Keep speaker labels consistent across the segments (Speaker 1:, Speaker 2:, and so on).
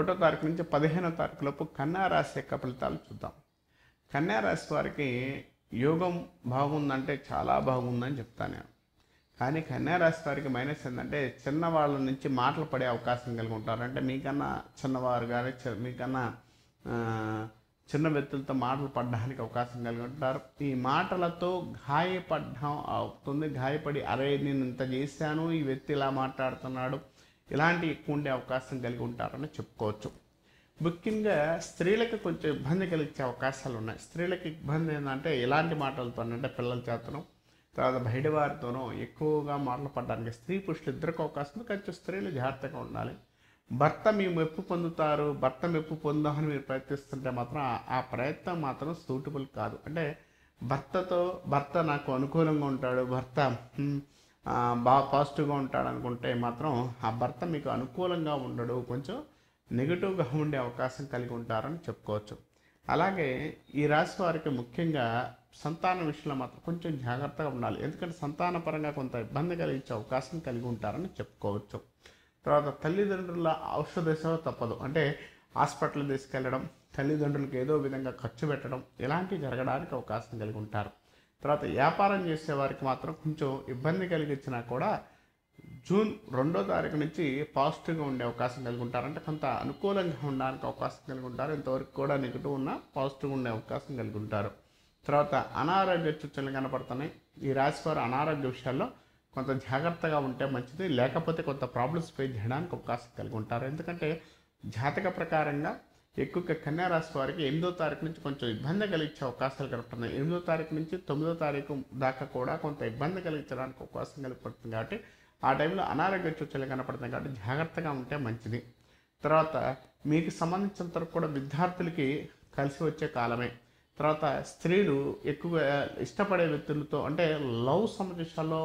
Speaker 1: ఒకటో తారీఖు నుంచి పదిహేనో తారీఖు లోపు కన్యా రాశి యొక్క ఫలితాలు చూద్దాం కన్యా రాశి వారికి యోగం బాగుందంటే చాలా బాగుందని చెప్తాను నేను కానీ కన్యా రాశి వారికి మైనస్ ఏంటంటే చిన్నవాళ్ళ నుంచి మాటలు పడే అవకాశం కలిగి ఉంటారు అంటే మీకన్నా చిన్నవారు కానీ మీకన్నా చిన్న వ్యక్తులతో మాటలు పడడానికి అవకాశం కలిగి ఉంటారు ఈ మాటలతో గాయపడ్డం అవుతుంది గాయపడి అరే నేను ఇంత చేశాను ఈ వ్యక్తి ఇలా మాట్లాడుతున్నాడు ఇలాంటి ఎక్కువ ఉండే అవకాశం కలిగి ఉంటారని చెప్పుకోవచ్చు ముఖ్యంగా స్త్రీలకు కొంచెం ఇబ్బంది కలిగించే అవకాశాలు ఉన్నాయి స్త్రీలకు ఇబ్బంది ఏంటంటే ఎలాంటి మాటలతో అంటే పిల్లల చేతను తర్వాత బయట వారితోనూ ఎక్కువగా పడడానికి స్త్రీ పురుషులు ఇద్దరికి అవకాశం కొంచెం స్త్రీలు జాగ్రత్తగా ఉండాలి భర్త మీ మెప్పు పొందుతారు భర్త మెప్పు పొందామని మీరు ప్రయత్నిస్తుంటే మాత్రం ఆ ప్రయత్నం మాత్రం సూటబుల్ కాదు అంటే భర్తతో భర్త నాకు అనుకూలంగా ఉంటాడు భర్త బాగా పాజిటివ్గా ఉంటాడు అనుకుంటే మాత్రం ఆ భర్త మీకు అనుకూలంగా ఉండడు కొంచెం నెగిటివ్గా ఉండే అవకాశం కలిగి ఉంటారని చెప్పుకోవచ్చు అలాగే ఈ రాశి వారికి ముఖ్యంగా సంతాన విషయంలో మాత్రం కొంచెం జాగ్రత్తగా ఉండాలి ఎందుకంటే సంతానపరంగా కొంత ఇబ్బంది కలిగించే అవకాశం కలిగి ఉంటారని చెప్పుకోవచ్చు తర్వాత తల్లిదండ్రుల ఔషధ తప్పదు అంటే హాస్పిటల్ తీసుకెళ్ళడం తల్లిదండ్రులకు ఏదో విధంగా ఖర్చు పెట్టడం ఇలాంటివి జరగడానికి అవకాశం కలిగి ఉంటారు తర్వాత వ్యాపారం చేసే వారికి మాత్రం కొంచెం ఇబ్బంది కలిగించినా కూడా జూన్ రెండో తారీఖు నుంచి పాజిటివ్గా ఉండే అవకాశం కలిగి ఉంటారంటే కొంత అనుకూలంగా ఉండడానికి అవకాశం కలిగి ఉంటారు ఇంతవరకు కూడా నెగిటివ్ ఉన్న పాజిటివ్గా ఉండే అవకాశం కలిగి ఉంటారు తర్వాత అనారోగ్య సూచనలు కనపడుతున్నాయి ఈ రాశి వారు అనారోగ్య విషయాల్లో కొంత జాగ్రత్తగా ఉంటే మంచిది లేకపోతే కొంత ప్రాబ్లమ్స్ ఫేస్ చేయడానికి అవకాశం కలిగి ఉంటారు ఎందుకంటే జాతక ప్రకారంగా ఎక్కువగా కన్యా రాశి వారికి ఎనిమిదో తారీఖు నుంచి కొంచెం ఇబ్బంది కలిగించే అవకాశాలు కనపడుతున్నాయి ఎనిమిదో తారీఖు నుంచి తొమ్మిదో తారీఖు దాకా కూడా కొంత ఇబ్బంది కలిగించడానికి అవకాశం కలిగిపడుతుంది కాబట్టి ఆ టైంలో అనారోగ్య చూచలు కనపడుతుంది కాబట్టి జాగ్రత్తగా ఉంటే మంచిది తర్వాత మీకు సంబంధించినంత వరకు కూడా విద్యార్థులకి కలిసి వచ్చే కాలమే తర్వాత స్త్రీలు ఎక్కువగా ఇష్టపడే వ్యక్తులతో అంటే లవ్ సంబంధించాల్లో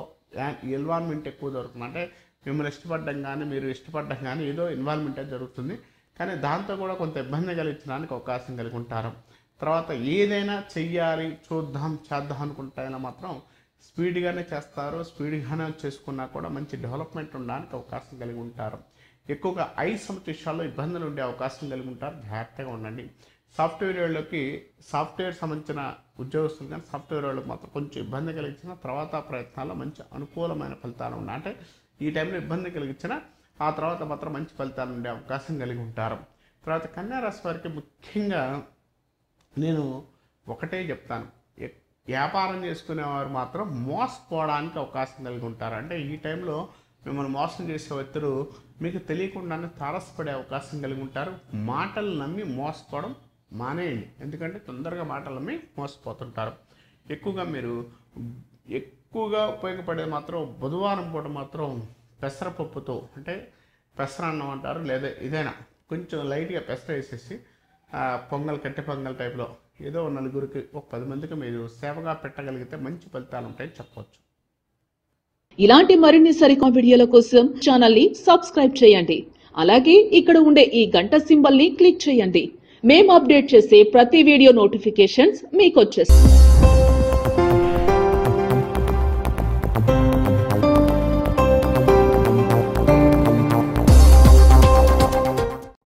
Speaker 1: ఎన్వాల్వ్మెంట్ ఎక్కువ దొరుకుతుంది అంటే మిమ్మల్ని ఇష్టపడడం కానీ మీరు ఇష్టపడడం కానీ ఏదో ఇన్వాల్వ్మెంట్ జరుగుతుంది కానీ దాంతో కూడా కొంత ఇబ్బంది కలిగించడానికి అవకాశం కలిగి ఉంటారు తర్వాత ఏదైనా చెయ్యాలి చూద్దాం చేద్దాం అనుకుంటాయన మాత్రం స్పీడ్గానే చేస్తారు స్పీడ్గానే చేసుకున్నా కూడా మంచి డెవలప్మెంట్ ఉండడానికి అవకాశం కలిగి ఉంటారు ఎక్కువగా ఐ సమతి విషయాల్లో ఇబ్బందులు ఉండే అవకాశం కలిగి ఉంటారు జాగ్రత్తగా ఉండండి సాఫ్ట్వేర్ వాళ్ళకి సాఫ్ట్వేర్ సంబంధించిన ఉద్యోగస్తులు కానీ సాఫ్ట్వేర్ వాళ్ళకి మాత్రం కొంచెం ఇబ్బంది కలిగించిన తర్వాత ప్రయత్నాల్లో మంచి అనుకూలమైన ఫలితాలు ఉన్నాయి అంటే ఈ టైంలో ఇబ్బంది కలిగించిన ఆ తర్వాత మాత్రం మంచి ఫలితాలు ఉండే అవకాశం కలిగి ఉంటారు తర్వాత రాశి వారికి ముఖ్యంగా నేను ఒకటే చెప్తాను వ్యాపారం చేసుకునేవారు మాత్రం మోసపోవడానికి అవకాశం కలిగి ఉంటారు అంటే ఈ టైంలో మిమ్మల్ని మోసం చేసే వ్యక్తులు మీకు తెలియకుండానే తారసపడే అవకాశం కలిగి ఉంటారు మాటలు నమ్మి మోసపోవడం మానేయండి ఎందుకంటే తొందరగా మాటలు నమ్మి మోసపోతుంటారు ఎక్కువగా మీరు ఎక్కువగా ఉపయోగపడేది మాత్రం బుధవారం పూట మాత్రం పెసరపప్పుతో అంటే పెసరన్నం అంటారు లేదా ఇదైనా కొంచెం లైట్గా పెసర వేసేసి పొంగల్ కట్టె పొంగల్ టైప్లో ఏదో నలుగురికి ఒక పది మందికి మీరు సేవగా పెట్టగలిగితే మంచి ఫలితాలు ఉంటాయని చెప్పవచ్చు ఇలాంటి మరిన్ని సరికొత్త వీడియోల కోసం ఛానల్ ని సబ్స్క్రైబ్ చేయండి అలాగే ఇక్కడ ఉండే ఈ గంట సింబల్ ని క్లిక్ చేయండి మేము అప్డేట్ చేసే ప్రతి వీడియో నోటిఫికేషన్స్ మీకు వచ్చేస్తాయి